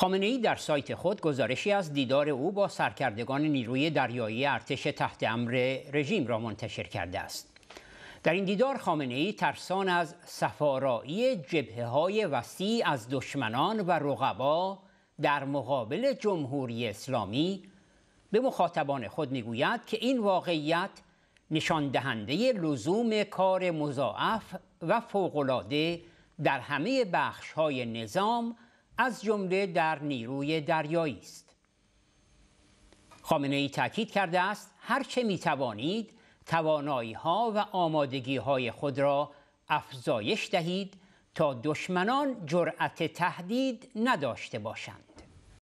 خامنه ای در سایت خود گزارشی از دیدار او با سرکردگان نیروی دریایی ارتش تحت امر رژیم را منتشر کرده است. در این دیدار خامنه ای ترسان از سفارایی جبهه های وسیع از دشمنان و رقبا در مقابل جمهوری اسلامی به مخاطبان خود میگوید که این واقعیت نشان دهنده لزوم کار مضاعف و فوقالعاده در همه بخش های نظام از جمله در نیروی دریایی است خامنه ای تاکید کرده است هر چه می توانید توانایی ها و آمادگی های خود را افزایش دهید تا دشمنان جرأت تهدید نداشته باشند